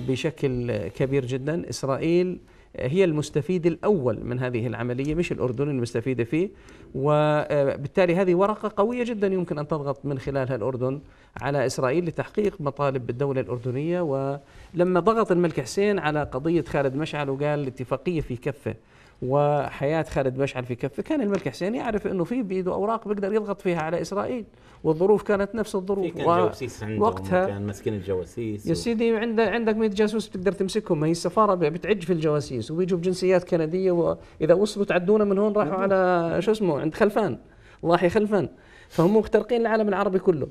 بشكل كبير جدا إسرائيل هي المستفيد الأول من هذه العملية مش الأردن المستفيدة فيه وبالتالي هذه ورقة قوية جدا يمكن أن تضغط من خلالها الأردن على إسرائيل لتحقيق مطالب الدولة الأردنية ولما ضغط الملك حسين على قضية خالد مشعل وقال الاتفاقية في كفة وحياه خالد مشعل في كفه كان الملك حسين يعرف انه في بيده اوراق بيقدر يضغط فيها على اسرائيل والظروف كانت نفس الظروف كان و... جواسيس وقتها كان ماسكين الجواسيس يا و... سيدي عند... عندك 100 جاسوس بتقدر تمسكهم هي السفاره بتعج في الجواسيس وبيجوا بجنسيات كنديه واذا وصلوا تعدونا من هون راحوا على شو اسمه عند خلفان الله خلفان فهم مخترقين العالم العربي كله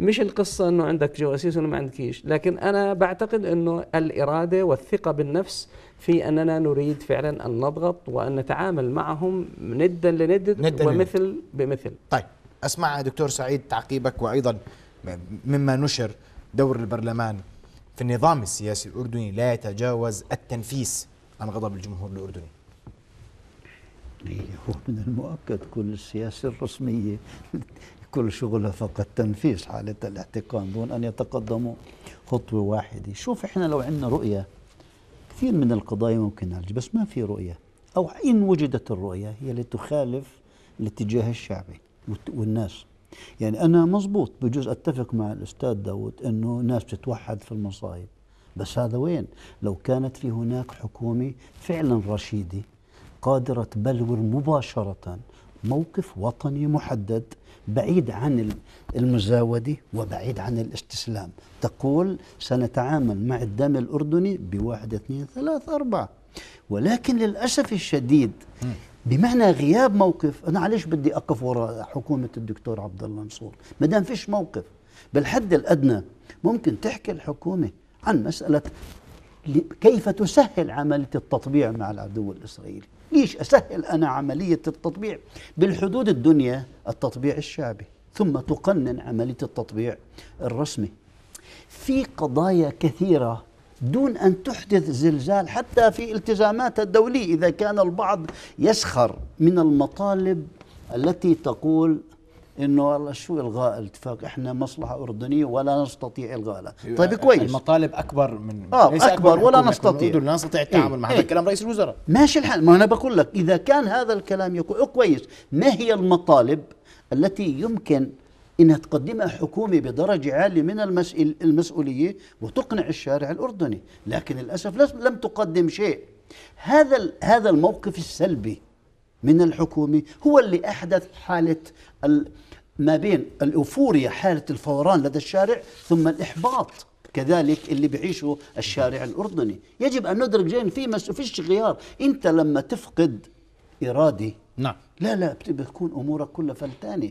مش القصة أنه عندك جواسيس ولا ما عندكيش لكن أنا بعتقد أنه الإرادة والثقة بالنفس في أننا نريد فعلا أن نضغط وأن نتعامل معهم ندا لند ومثل لند. بمثل طيب أسمع دكتور سعيد تعقيبك وأيضا مما نشر دور البرلمان في النظام السياسي الأردني لا يتجاوز التنفيس عن غضب الجمهور الأردني إيه، هو من المؤكد كل السياسة الرسمية كل شغلها فقط تنفيذ حالة الاحتقان دون أن يتقدموا خطوة واحدة شوف إحنا لو عندنا رؤية كثير من القضايا ممكن نعالج بس ما في رؤية أو إن وجدت الرؤية هي اللي تخالف الاتجاه الشعبي والناس يعني أنا مضبوط بجوز أتفق مع الأستاذ داود أنه ناس بتتوحد في المصائب بس هذا وين لو كانت في هناك حكومة فعلا رشيدة قادرة تبلور مباشرة موقف وطني محدد بعيد عن المزاوده وبعيد عن الاستسلام تقول سنتعامل مع الدم الاردني بواحد اثنين ثلاث اربعه ولكن للاسف الشديد بمعنى غياب موقف انا ليش بدي اقف وراء حكومه الدكتور عبد الله منصور ما دام فيش موقف بالحد الادنى ممكن تحكي الحكومه عن مساله كيف تسهل عمليه التطبيع مع العدو الاسرائيلي ليش أسهل أنا عملية التطبيع بالحدود الدنيا التطبيع الشعبي ثم تقنن عملية التطبيع الرسمي في قضايا كثيرة دون أن تحدث زلزال حتى في التزامات الدولية إذا كان البعض يسخر من المطالب التي تقول انه والله شو الغاء الاتفاق احنا مصلحه اردنيه ولا نستطيع الغائها إيه، طيب كويس المطالب اكبر من اه ليس اكبر, أكبر ولا نستطيع لا نستطيع التعامل إيه؟ مع إيه. هذا إيه؟ كلام رئيس الوزراء ماشي الحال ما انا بقول لك اذا كان هذا الكلام يكون كويس ما هي المطالب التي يمكن انها تقدمها حكومه بدرجه عاليه من المسؤوليه وتقنع الشارع الاردني لكن للاسف لم تقدم شيء هذا هذا الموقف السلبي من الحكومة هو اللي أحدث حالة ما بين الأفوريا حالة الفوران لدى الشارع ثم الإحباط كذلك اللي بيعيشه الشارع الأردني يجب أن ندرك جين في مس... فيش غيار أنت لما تفقد إرادي نعم لا لا بتكون أمورك كلها فلتانة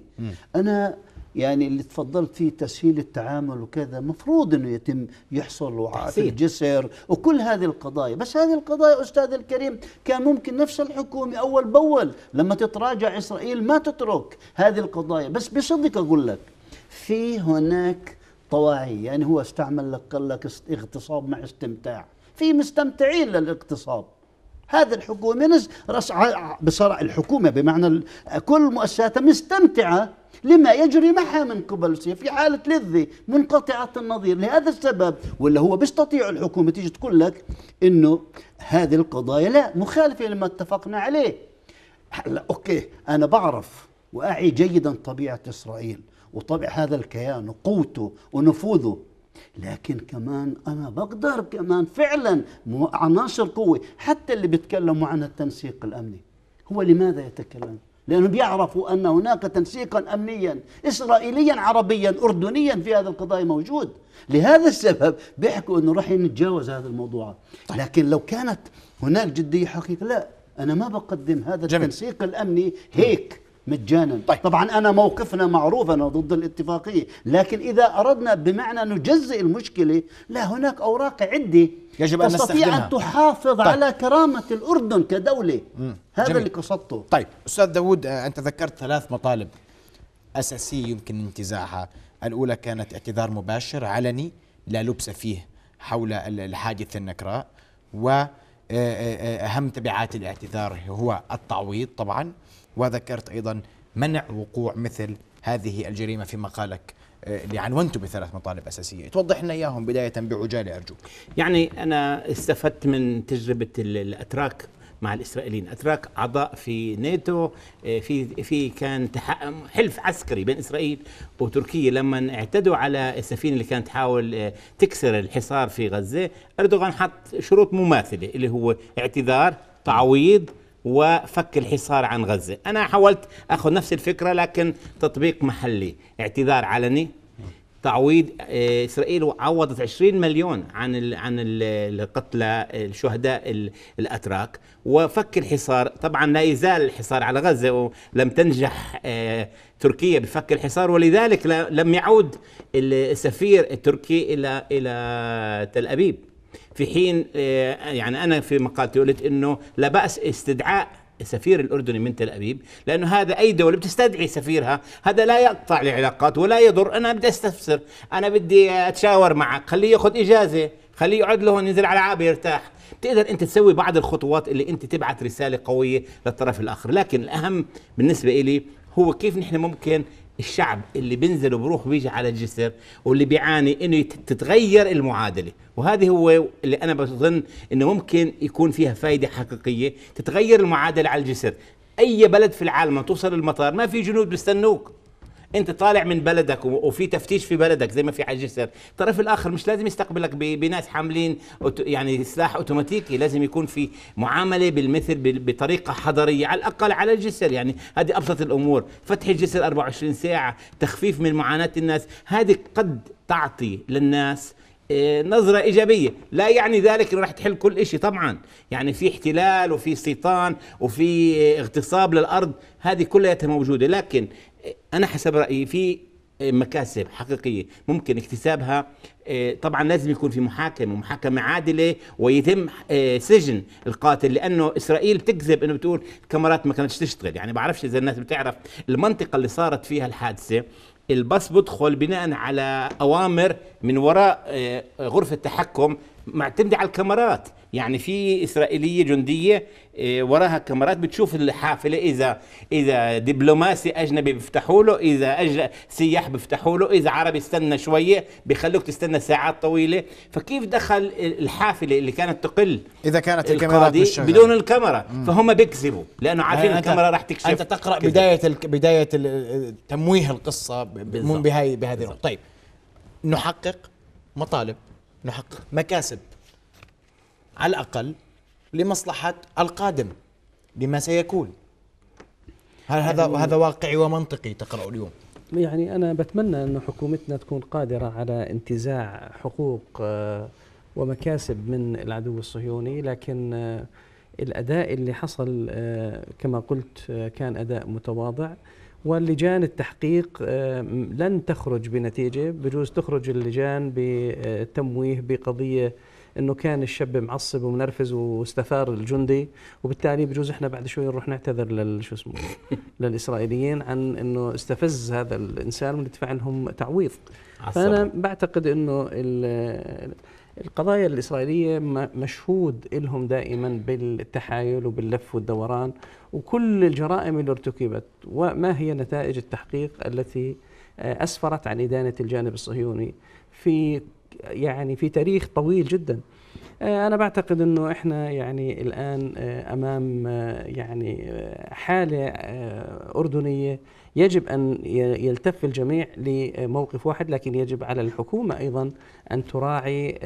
أنا يعني اللي تفضلت فيه تسهيل التعامل وكذا مفروض انه يتم يحصل وعاء الجسر وكل هذه القضايا بس هذه القضايا استاذ الكريم كان ممكن نفس الحكومه اول باول لما تتراجع اسرائيل ما تترك هذه القضايا بس بصدق اقول لك في هناك طواعي يعني هو استعمل لك قال لك اغتصاب مع استمتاع في مستمتعين للاغتصاب هذه الحكومة بصراحة الحكومة بمعنى كل مؤسساتها مستمتعة لما يجري معها من قبل روسيا في حالة لذة منقطعة النظير لهذا السبب ولا هو بيستطيع الحكومة تيجي تقول لك أنه هذه القضايا لا مخالفة لما اتفقنا عليه هلا أوكي أنا بعرف وأعي جيدا طبيعة إسرائيل وطبع هذا الكيان وقوته ونفوذه لكن كمان انا بقدر كمان فعلا عناصر قوه حتى اللي بيتكلموا عن التنسيق الامني هو لماذا يتكلم لأنهم يعرفوا أن هناك تنسيقا أمنيا إسرائيليا عربيا أردنيا في هذا القضايا موجود لهذا السبب بيحكوا أنه راح نتجاوز هذا الموضوع طيب. لكن لو كانت هناك جدية حقيقة لا أنا ما بقدم هذا جميل. التنسيق الأمني هيك مجانا طيب. طبعا أنا موقفنا معروف أنا ضد الاتفاقية لكن إذا أردنا بمعنى نجزئ المشكلة لا هناك أوراق عدة يجب أن تستطيع أن تحافظ طيب. على كرامة الأردن كدولة مم. هذا جميل. اللي قصدته طيب أستاذ داوود آه، أنت ذكرت ثلاث مطالب أساسية يمكن انتزاعها الأولى كانت اعتذار مباشر علني لا لبس فيه حول الحادث النكراء و آه، آه، أهم تبعات الاعتذار هو التعويض طبعا وذكرت أيضا منع وقوع مثل هذه الجريمة في مقالك اللي آه، عنونته بثلاث مطالب أساسية توضح لنا إياهم بداية بعجالة أرجوك يعني أنا استفدت من تجربة الأتراك مع الاسرائيليين اتراك اعضاء في ناتو آه، في في كان حلف عسكري بين اسرائيل وتركيا لما اعتدوا على السفينه اللي كانت تحاول آه، تكسر الحصار في غزه اردوغان حط شروط مماثله اللي هو اعتذار تعويض وفك الحصار عن غزة أنا حاولت أخذ نفس الفكرة لكن تطبيق محلي اعتذار علني تعويض آه، إسرائيل عوضت 20 مليون عن عن القتلى الشهداء الأتراك وفك الحصار طبعا لا يزال الحصار على غزة ولم تنجح آه، تركيا بفك الحصار ولذلك لم يعود السفير التركي إلى إلى تل أبيب في حين آه، يعني أنا في مقالتي قلت أنه لا بأس استدعاء السفير الاردني من تل ابيب لانه هذا اي دوله بتستدعي سفيرها هذا لا يقطع العلاقات ولا يضر انا بدي استفسر انا بدي اتشاور معك خليه ياخذ اجازه خليه يقعد لهون ينزل على عابه يرتاح بتقدر انت تسوي بعض الخطوات اللي انت تبعث رساله قويه للطرف الاخر لكن الاهم بالنسبه لي هو كيف نحن ممكن الشعب اللي بينزل وبروح وبيجي على الجسر واللي بيعاني انه تتغير المعادله وهذه هو اللي انا بظن انه ممكن يكون فيها فائده حقيقيه تتغير المعادله على الجسر اي بلد في العالم توصل المطار ما في جنود بيستنوك انت طالع من بلدك وفي تفتيش في بلدك زي ما في حاجه جسر الطرف الاخر مش لازم يستقبلك بناس حاملين يعني سلاح اوتوماتيكي لازم يكون في معامله بالمثل بطريقه حضريه على الاقل على الجسر يعني هذه ابسط الامور فتح الجسر 24 ساعه تخفيف من معاناه الناس هذه قد تعطي للناس آه، نظرة إيجابية لا يعني ذلك أنه راح تحل كل شيء طبعا يعني في احتلال وفي استيطان وفي آه، اغتصاب للأرض هذه كلها موجودة لكن انا حسب رايي في مكاسب حقيقيه ممكن اكتسابها آه، طبعا لازم يكون في محاكمه ومحاكمه عادله ويتم آه، سجن القاتل لانه اسرائيل بتكذب انه بتقول الكاميرات ما كانتش تشتغل يعني بعرفش اذا الناس بتعرف المنطقه اللي صارت فيها الحادثه الباص بدخل بناء على اوامر من وراء آه، غرفه تحكم معتمده على الكاميرات يعني في اسرائيليه جنديه آه، وراها كاميرات بتشوف الحافله اذا اذا دبلوماسي اجنبي بيفتحوا له اذا أجل سياح بيفتحوا له اذا عربي استنى شويه بيخلوك تستنى ساعات طويله فكيف دخل الحافله اللي كانت تقل اذا كانت الكاميرات مش بدون الكاميرا فهم بيكذبوا لانه عارفين يعني الكاميرا راح تكشف انت تقرا كذب. بدايه بدايه ال... تمويه القصه بهاي بهذه طيب نحقق مطالب نحقق مكاسب على الأقل لمصلحة القادم لما سيكون هل هذا يعني هذا واقعي ومنطقي تقرأ اليوم يعني أنا بتمنى أن حكومتنا تكون قادرة على انتزاع حقوق آه، ومكاسب من العدو الصهيوني لكن آه، الأداء اللي حصل آه، كما قلت كان أداء متواضع واللجان التحقيق لن تخرج بنتيجة بجوز تخرج اللجان بتمويه بقضية انه كان الشاب معصب ومنرفز واستثار الجندي وبالتالي بجوز احنا بعد شوي نروح نعتذر لل شو اسمه للاسرائيليين عن انه استفز هذا الانسان وندفع لهم تعويض فانا بعتقد انه القضايا الإسرائيلية مشهود لهم دائما بالتحايل وباللف والدوران وكل الجرائم اللي ارتكبت وما هي نتائج التحقيق التي آه، أسفرت عن إدانة الجانب الصهيوني في يعني في تاريخ طويل جدا آه، انا بعتقد انه احنا يعني الان آه، امام آه، يعني حاله اردنيه يجب ان يلتف الجميع لموقف واحد لكن يجب على الحكومه ايضا ان تراعي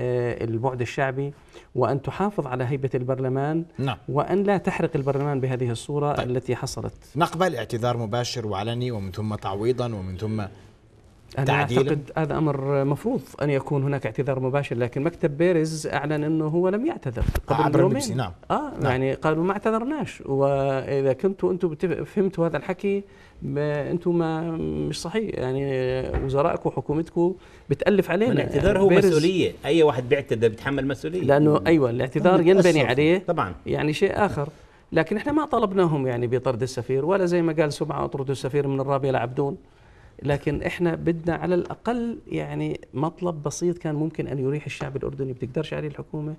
البعد الشعبي وان تحافظ على هيبه البرلمان نعم. وان لا تحرق البرلمان بهذه الصوره طيب. التي حصلت نقبل اعتذار مباشر وعلني ومن ثم تعويضا ومن ثم أنا أعتقد هذا أمر مفروض أن يكون هناك اعتذار مباشر لكن مكتب بيريز أعلن أنه هو لم يعتذر آه، قبل آه عبر يومين نعم. آه نعم. يعني قالوا ما اعتذرناش وإذا كنتوا أنتم فهمتوا هذا الحكي ما أنتم ما مش صحيح يعني وزرائكم وحكومتكم بتألف علينا الاعتذار هو يعني مسؤولية أي واحد بيعتذر بيتحمل مسؤولية لأنه أيوة الاعتذار نعم، ينبني عليه طبعا يعني شيء آخر لكن احنا ما طلبناهم يعني بطرد السفير ولا زي ما قال سمعة اطردوا السفير من الرابية لعبدون لكن احنا بدنا على الاقل يعني مطلب بسيط كان ممكن ان يريح الشعب الاردني بتقدرش عليه الحكومه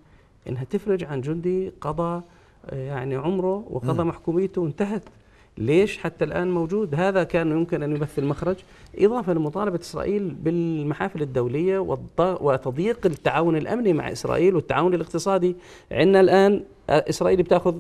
انها تفرج عن جندي قضى آه، يعني عمره وقضى نعم. محكوميته وانتهت ليش حتى الان موجود هذا كان يمكن ان يمثل مخرج اضافه لمطالبه اسرائيل بالمحافل الدوليه وتضييق التعاون الامني مع اسرائيل والتعاون الاقتصادي عندنا الان آه، اسرائيل بتاخذ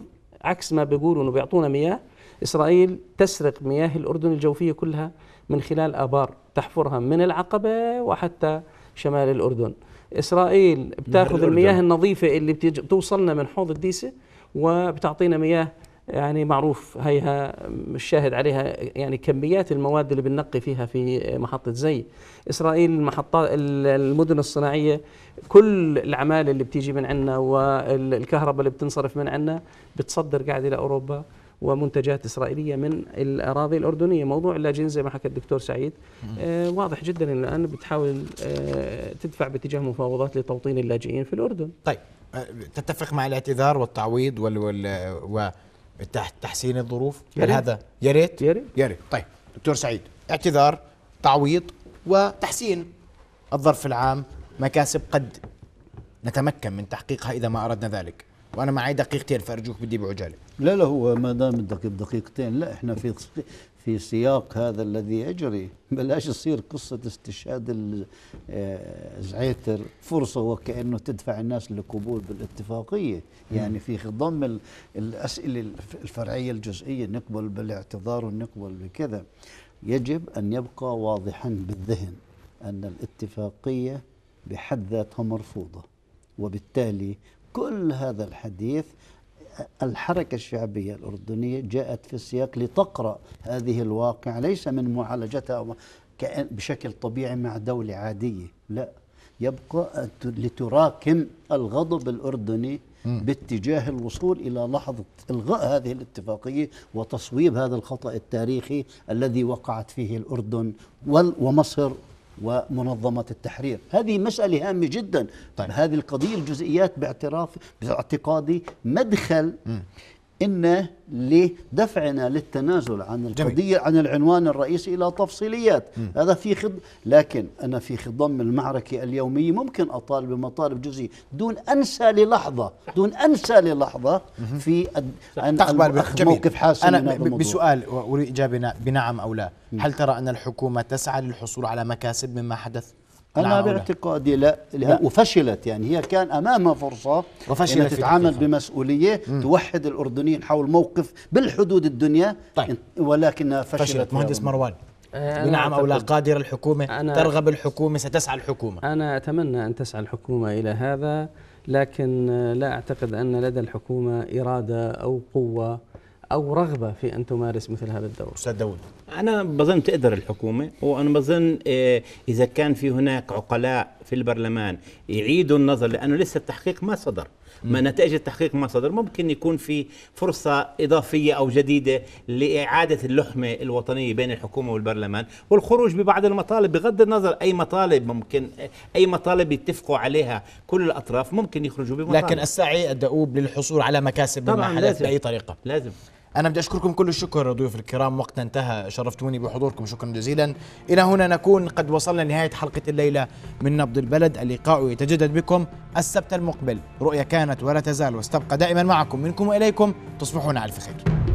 عكس ما بيقولوا انه بيعطونا مياه اسرائيل تسرق مياه الاردن الجوفيه كلها من خلال ابار تحفرها من العقبه وحتى شمال الاردن. اسرائيل بتاخذ المياه النظيفه اللي بتوصلنا من حوض الديسه وبتعطينا مياه يعني معروف هيها الشاهد عليها يعني كميات المواد اللي بننقي فيها في محطة زي إسرائيل المحطات المدن الصناعية كل العمالة اللي بتيجي من عندنا والكهرباء اللي بتنصرف من عندنا بتصدر قاعده إلى أوروبا ومنتجات إسرائيلية من الأراضي الأردنية موضوع اللاجئين زي ما حكى الدكتور سعيد آه واضح جدا أن الآن بتحاول آه تدفع باتجاه مفاوضات لتوطين اللاجئين في الأردن طيب آه، تتفق مع الاعتذار والتعويض وال, وال... وتحسين الظروف هل هذا يا ريت يا ريت طيب دكتور سعيد اعتذار تعويض وتحسين الظرف العام مكاسب قد نتمكن من تحقيقها اذا ما اردنا ذلك وانا معي دقيقتين فارجوك بدي بعجاله لا لا هو ما دام الدقيق دقيقتين لا احنا في في سياق هذا الذي يجري بلاش تصير قصه استشهاد آه، زعيتر فرصه وكانه تدفع الناس للقبول بالاتفاقيه يعني في خضم الاسئله الفرعيه الجزئيه نقبل بالاعتذار ونقبل بكذا يجب ان يبقى واضحا بالذهن ان الاتفاقيه بحد ذاتها مرفوضه وبالتالي كل هذا الحديث الحركة الشعبية الأردنية جاءت في السياق لتقرأ هذه الواقع ليس من معالجتها بشكل طبيعي مع دولة عادية لا يبقى لتراكم الغضب الأردني باتجاه الوصول إلى لحظة إلغاء هذه الاتفاقية وتصويب هذا الخطأ التاريخي الذي وقعت فيه الأردن ومصر ومنظمة التحرير هذه مسألة هامة جدا طيب. طيب. هذه القضية الجزئيات باعتراف باعتقادي مدخل م. إن لدفعنا للتنازل عن القضية جميل. عن العنوان الرئيسي إلى تفصيليات م. هذا في خض... لكن أنا في خضم المعركة اليومية ممكن أطالب بمطالب جزئية دون أنسى للحظة دون أنسى للحظة في أن عن تقبل موقف حاسم أنا بسؤال وإجابة بنعم أو لا م. هل ترى أن الحكومة تسعى للحصول على مكاسب مما حدث؟ أنا باعتقادي لا, لا وفشلت يعني هي كان أمامها فرصة وفشلت أن تتعامل بمسؤولية مم. توحد الأردنيين حول موقف بالحدود الدنيا طيب. ولكنها فشلت, فشلت مهندس مروان نعم أو لا قادر الحكومة أنا ترغب الحكومة ستسعى الحكومة أنا أتمنى أن تسعى الحكومة إلى هذا لكن لا أعتقد أن لدى الحكومة إرادة أو قوة او رغبه في ان تمارس مثل هذا الدور؟ استاذ داود انا بظن تقدر الحكومه وانا بظن آه، اذا كان في هناك عقلاء في البرلمان يعيدوا النظر لانه لسه التحقيق ما صدر ما نتائج التحقيق ما صدر ممكن يكون في فرصة إضافية أو جديدة لإعادة اللحمة الوطنية بين الحكومة والبرلمان والخروج ببعض المطالب بغض النظر أي مطالب ممكن أي مطالب يتفقوا عليها كل الأطراف ممكن يخرجوا بمطالب لكن السعي الدؤوب للحصول على مكاسب طبعا لازم بأي طريقة لازم أنا بدي أشكركم كل الشكر ضيوف الكرام وقتنا انتهى شرفتوني بحضوركم شكرا جزيلا إلى هنا نكون قد وصلنا لنهاية حلقة الليلة من نبض البلد اللقاء يتجدد بكم السبت المقبل رؤية كانت ولا تزال واستبقى دائما معكم منكم وإليكم تصبحون على الف خير